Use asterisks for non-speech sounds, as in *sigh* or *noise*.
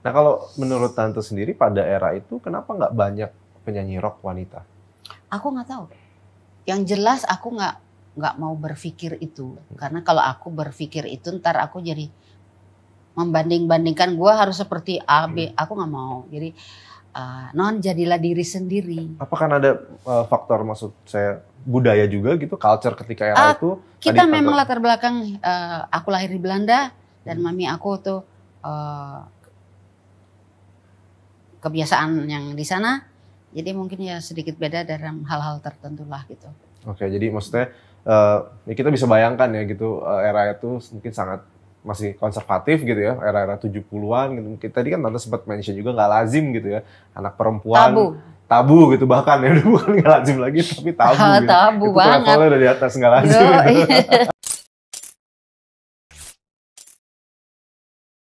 Nah kalau menurut tante sendiri pada era itu kenapa nggak banyak penyanyi rock wanita? Aku nggak tahu. Yang jelas aku nggak nggak mau berpikir itu karena kalau aku berpikir itu ntar aku jadi membanding-bandingkan gue harus seperti A B. Hmm. Aku nggak mau. Jadi uh, non jadilah diri sendiri. Apa kan ada uh, faktor maksud saya budaya juga gitu, culture ketika era uh, itu? Kita memang latar belakang uh, aku lahir di Belanda dan hmm. mami aku tuh uh, kebiasaan yang di sana. Jadi mungkin ya sedikit beda dalam hal-hal tertentu lah gitu. Oke, jadi maksudnya uh, ya kita bisa bayangkan ya gitu uh, era itu mungkin sangat masih konservatif gitu ya era-era 70-an gitu. Kita tadi kan tante sempat mention juga nggak lazim gitu ya anak perempuan tabu tabu gitu bahkan ya *laughs* bukan nggak lazim lagi tapi tabu *laughs* gitu. tabu itu banget. udah dari atas nggak lazim. Yo, gitu. *laughs*